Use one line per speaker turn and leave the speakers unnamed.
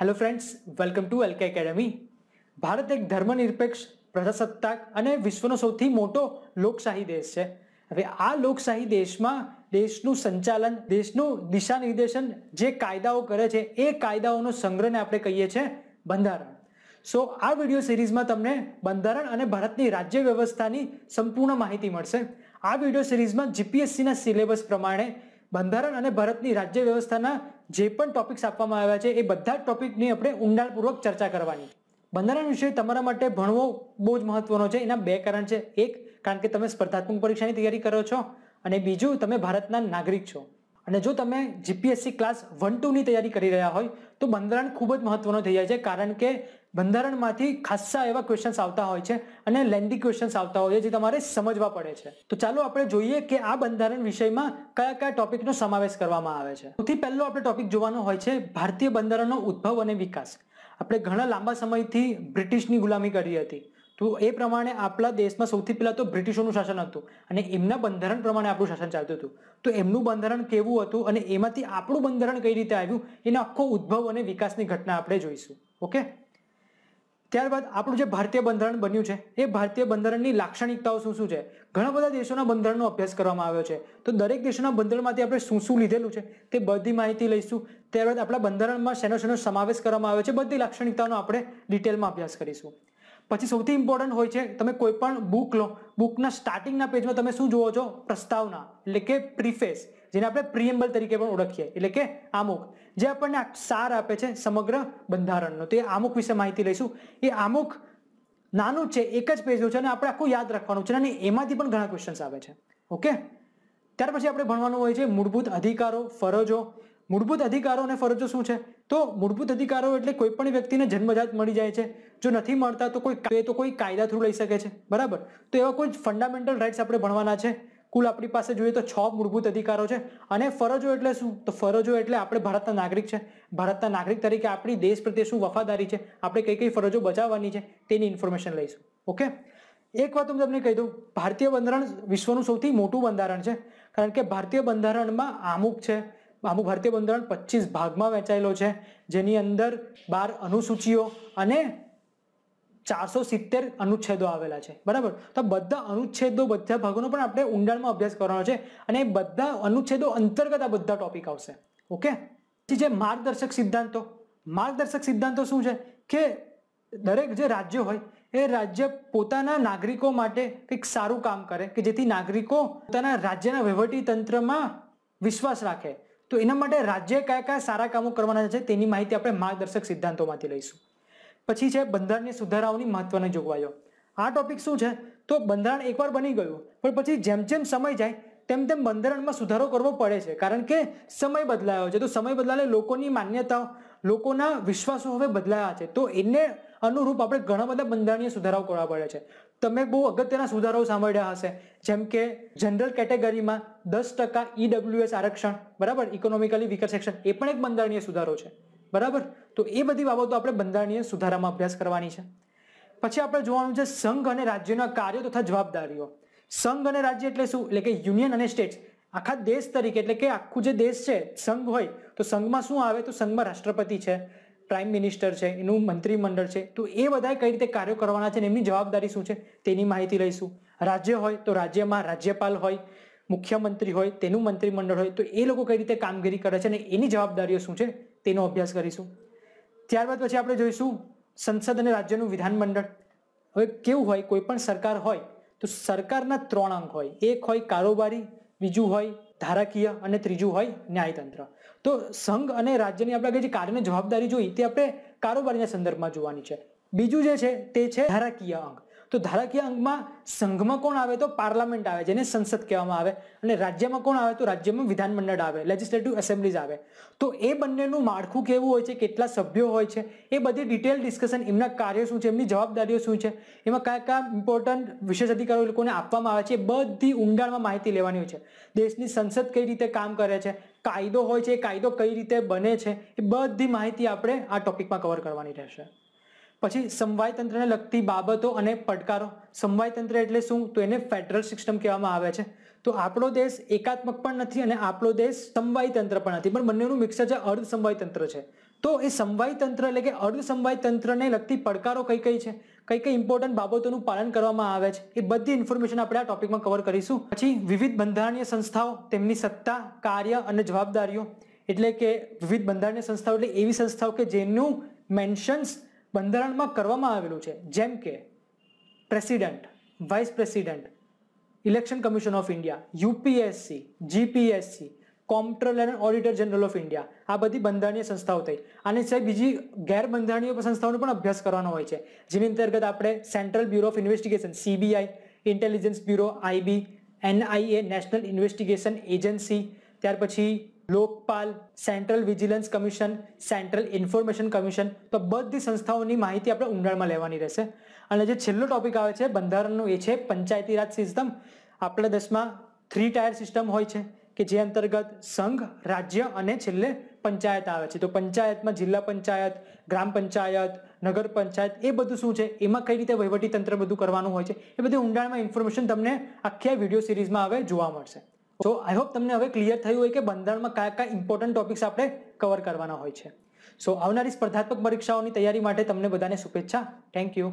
hello friends welcome to LK academy Bharat એક ધર્મનિરપેક્ષ પ્રજાસત્તાક અને વિશ્વનો સૌથી મોટો લોકશાહી દેશ છે હવે આ લોકશાહી દેશમાં દેશનું સંચાલન દેશનું દિશા નિર્દેશન જે કાયદાઓ કરે છે એ કાયદાઓનો સંગ્રહને આપણે કહીએ છીએ બંધારણ સો આ વિડીયો સિરીઝમાં તમને બંધારણ અને ભારતની રાજ્ય વ્યવસ્થાની સંપૂર્ણ માહિતી મળશે આ વિડીયો સિરીઝમાં જીપીએસસીના સિલેબસ પ્રમાણે બંધારણ અને ભારતની રાજ્ય વ્યવસ્થાના જે પણ ટોપિક્સ આપવામાં આવ્યા છે એ બધા ટોપિકની આપણે ઊંડાણપૂર્વક ચર્ચા કરવાની બંધારણ વિષય તમારા માટે ભણવો બહુ જ મહત્વનો છે એના બે કારણ છે એક કારણ કે તમે સ્પર્ધાત્મક પરીક્ષાની તૈયારી કરો છો અને બીજું તમે ભારતના નાગરિક છો અને જો તમે જીપીએસસી ક્લાસ વન ટુની તૈયારી કરી રહ્યા હોય તો બંધારણ ખૂબ જ મહત્વનો થઈ જાય છે કારણ કે બંધારણમાંથી ખાસ્સા એવા ક્વેશ્ચન્સ આવતા હોય છે અને લેન્ધી ક્વેશ્ચન્સ આવતા હોય છે જે તમારે સમજવા પડે છે તો ચાલો આપણે જોઈએ કે આ બંધારણ વિષયમાં કયા કયા ટોપિકનો સમાવેશ કરવામાં આવે છે સૌથી પહેલો આપણે ટોપિક જોવાનો હોય છે ભારતીય બંધારણનો ઉદ્ભવ અને વિકાસ આપણે ઘણા લાંબા સમયથી બ્રિટિશની ગુલામી કરી હતી તો એ પ્રમાણે આપણા દેશમાં સૌથી પહેલાં તો બ્રિટિશોનું શાસન હતું અને એમના બંધારણ પ્રમાણે આપણું શાસન ચાલતું હતું તો એમનું બંધારણ કેવું હતું અને એમાંથી આપણું બંધારણ કઈ રીતે આવ્યું એના આખો ઉદ્ભવ અને વિકાસની ઘટના આપણે જોઈશું ઓકે ત્યારબાદ આપણું જે ભારતીય બંધારણ બન્યું છે એ ભારતીય બંધારણની લાક્ષણિકતાઓ શું શું છે ઘણા બધા દેશોના બંધારણનો અભ્યાસ કરવામાં આવ્યો છે તો દરેક દેશોના બંધારણમાંથી આપણે શું શું લીધેલું છે તે બધી માહિતી લઈશું ત્યારબાદ આપણા બંધારણમાં શેનો શેનો સમાવેશ કરવામાં આવ્યો છે બધી લાક્ષણિકતાઓનો આપણે ડિટેલમાં અભ્યાસ કરીશું પછી સૌથી ઇમ્પોર્ટન્ટ હોય છે તમે કોઈ પણ બુક લો બુકના સ્ટાર્ટિંગના પેજમાં તમે શું જુઓ છો પ્રસ્તાવના એટલે કે પ્રિફેસ જેને આપણે પ્રિએમ્બલ તરીકે પણ ઓળખીએ એટલે કે આમુખ જે આપણને સાર આપે છે સમગ્ર બંધારણનો તો એ આમુખ વિશે માહિતી લઈશું એ આમુખ નાનું છે એક જ પેજનું છે અને આપણે આખું યાદ રાખવાનું છે અને એમાંથી પણ ઘણા ક્વેશ્ચન્સ આવે છે ઓકે ત્યાર પછી આપણે ભણવાનું હોય છે મૂળભૂત અધિકારો ફરજો મૂળભૂત અધિકારો અને ફરજો શું છે તો મૂળભૂત અધિકારો એટલે કોઈ પણ વ્યક્તિને જન્મજાત મળી જાય છે જો નથી મળતા તો કોઈ તો કોઈ કાયદા થ્રુ લઈ શકે છે બરાબર તો એવા કોઈ ફંડામેન્ટલ રાઇટ્સ આપણે ભણવાના છે કુલ આપણી પાસે જોઈએ તો છ મૂળભૂત અધિકારો છે અને ફરજો એટલે શું તો ફરજો એટલે આપણે ભારતના નાગરિક છે ભારતના નાગરિક તરીકે આપણી દેશ પ્રત્યે શું વફાદારી છે આપણે કઈ કઈ ફરજો બચાવવાની છે તેની ઇન્ફોર્મેશન લઈશું ઓકે એક વાત હું તમને કહી દઉં ભારતીય બંધારણ વિશ્વનું સૌથી મોટું બંધારણ છે કારણ કે ભારતીય બંધારણમાં આમુક છે આમુક ભારતીય બંધારણ પચીસ ભાગમાં વહેંચાયેલો છે જેની અંદર બાર અનુસૂચિઓ અને ચારસો સિત્તેર અનુચ્છેદો આવેલા છે બરાબર તો બધા અનુચ્છેદો બધા ભાગોનો પણ આપણે ઊંડાણમાં અભ્યાસ કરવાનો છે અને એ બધા અનુચ્છેદો અંતર્ગત આ બધા ટોપિક આવશે ઓકે પછી જે માર્ગદર્શક સિદ્ધાંતો માર્ગદર્શક સિદ્ધાંતો શું છે કે દરેક જે રાજ્ય હોય એ રાજ્ય પોતાના નાગરિકો માટે કંઈક સારું કામ કરે કે જેથી નાગરિકો પોતાના રાજ્યના વહીવટી તંત્રમાં વિશ્વાસ રાખે તો એના માટે રાજ્ય કયા કયા સારા કામો કરવાના છે તેની માહિતી આપણે માર્ગદર્શક સિદ્ધાંતોમાંથી લઈશું પછી છે બંધારણીય સુધારાઓની મહત્વની જોગવાઈઓ આ ટોપિક શું છે તો બંધારણ એકવાર બની ગયું પણ પછી જેમ જેમ સમય જાય તેમ તેમ બંધારણમાં સુધારો કરવો પડે છે કારણ કે સમય બદલાયો છે તો સમય બદલાને લોકોની માન્યતાઓ લોકોના વિશ્વાસો હવે બદલાયા છે તો એને અનુરૂપ આપણે ઘણા બધા બંધારણીય સુધારાઓ કરવા પડે છે તમે બહુ અગત્યના સુધારાઓ સાંભળ્યા હશે જેમ કે જનરલ કેટેગરીમાં દસ ટકા ઈડબ્લ્યુએસ e આરક્ષણ બરાબર ઇકોનોમિકલી વીકર સેક્શન એ પણ એક બંધારણીય સુધારો છે બરાબર તો એ બધી બાબતો આપણે બંધારણીય સુધારામાં અભ્યાસ કરવાની છે પછી આપણે જોવાનું છે સંઘ અને રાજ્યના કાર્યો તથા જવાબદારીઓ સંઘ અને રાજ્ય એટલે શું એટલે કે યુનિયન અને સ્ટેટ્સ આખા દેશ તરીકે એટલે કે આખું જે દેશ છે સંઘ હોય તો સંઘમાં શું આવે તો સંઘમાં રાષ્ટ્રપતિ છે પ્રાઇમ મિનિસ્ટર છે એનું મંત્રીમંડળ છે તો એ બધાએ કઈ રીતે કાર્યો કરવાના છે અને એમની જવાબદારી શું છે તેની માહિતી લઈશું રાજ્ય હોય તો રાજ્યમાં રાજ્યપાલ હોય મુખ્યમંત્રી હોય તેનું મંત્રીમંડળ હોય તો એ લોકો કઈ રીતે કામગીરી કરે છે અને એની જવાબદારીઓ શું છે તેનો અભ્યાસ કરીશું ત્યારબાદ પછી આપણે જોઈશું સંસદ અને રાજ્યનું વિધાનમંડળ હવે કેવું હોય કોઈ પણ સરકાર હોય તો સરકારના ત્રણ અંગ હોય એક હોય કારોબારી બીજું હોય ધારાકીય અને ત્રીજું હોય ન્યાયતંત્ર તો સંઘ અને રાજ્યની આપણે જે કાર્યની જવાબદારી જોઈ તે આપણે કારોબારીના સંદર્ભમાં જોવાની છે બીજું જે છે તે છે ધારાકીય અંગ તો ધારાકીય અંગમાં સંઘમાં કોણ આવે તો પાર્લામેન્ટ આવે જેને સંસદ કહેવામાં આવે અને રાજ્યમાં કોણ આવે તો રાજ્યમાં વિધાનમંડળ આવે લેજિસ્લેટિવ એસેમ્બલીઝ આવે તો એ બંનેનું માળખું કેવું હોય છે કેટલા સભ્યો હોય છે એ બધી ડિટેલ ડિસ્કશન એમના કાર્યો શું છે એમની જવાબદારીઓ શું છે એમાં કયા કયા ઇમ્પોર્ટન્ટ વિશેષ અધિકારો લોકોને આપવામાં આવે છે બધી ઊંડાણમાં માહિતી લેવાની હોય છે દેશની સંસદ કઈ રીતે કામ કરે છે કાયદો હોય છે એ કાયદો કઈ રીતે બને છે એ બધી માહિતી આપણે આ ટોપિકમાં કવર કરવાની રહેશે પછી સમવાય તંત્રને લગતી બાબતો અને પડકારો સમવાય તંત્ર એટલે શું તો એને ફેડરલ સિસ્ટમ કહેવામાં આવે છે તો આપણો દેશ એકાત્મક પણ નથી અને આપણો દેશ સમવાય તંત્ર પણ નથી પણ બંનેનું મિક્સર છે અર્ધ સમવાય તંત્ર છે તો એ સમવાય તંત્ર એટલે કે અર્ધ સમવાય તંત્રને લગતી પડકારો કઈ કઈ છે કઈ કઈ ઇમ્પોર્ટન્ટ બાબતોનું પાલન કરવામાં આવે છે એ બધી ઇન્ફોર્મેશન આપણે આ ટોપિકમાં કવર કરીશું પછી વિવિધ બંધારણીય સંસ્થાઓ તેમની સત્તા કાર્ય અને જવાબદારીઓ એટલે કે વિવિધ બંધારણીય સંસ્થાઓ એટલે એવી સંસ્થાઓ કે જેનું મેન્શન્સ બંધારણમાં કરવામાં આવેલું છે જેમ કે president vice president election commission of India UPSC GPSC comptroller auditor general of India આ બધી બંધારણીય સંસ્થાઓ થઈ અને સિવાય બીજી ગેરબંધારણીય સંસ્થાઓનો પણ અભ્યાસ કરવાનો હોય છે જેની અંતર્ગત આપણે central bureau of investigation CBI intelligence bureau IB NIA national investigation agency ત્યાર પછી Lokpal central vigilance commission central information commission તો બધી સંસ્થાઓની માહિતી આપણે ઊંડાણમાં લેવાની રહેશે અને જે છેલ્લો ટોપિક આવે છે બંધારણનું એ છે પંચાયતી રાજ સિસ્ટમ આપણે દસમાં થ્રી ટાયર સિસ્ટમ હોય છે કે જે અંતર્ગત સંઘ રાજ્ય અને છેલ્લે પંચાયત આવે છે તો પંચાયતમાં જિલ્લા પંચાયત ગ્રામ પંચાયત નગર પંચાયત એ બધું શું છે એમાં કઈ રીતે વહીવટી તંત્ર બધું કરવાનું હોય છે એ બધી ઊંડાણમાં ઇન્ફોર્મેશન તમને આખી આ વિડીયો સિરીઝમાં હવે જોવા મળશે તો આઈ હોપ તમને હવે ક્લિયર થયું હોય કે બંધારણમાં કયા કયા ઇમ્પોર્ટન્ટ ટોપિક્સ આપણે કવર કરવાના હોય છે સો આવનારી સ્પર્ધાત્મક પરીક્ષાઓની તૈયારી માટે તમને બધાને શુભેચ્છા થેન્ક યુ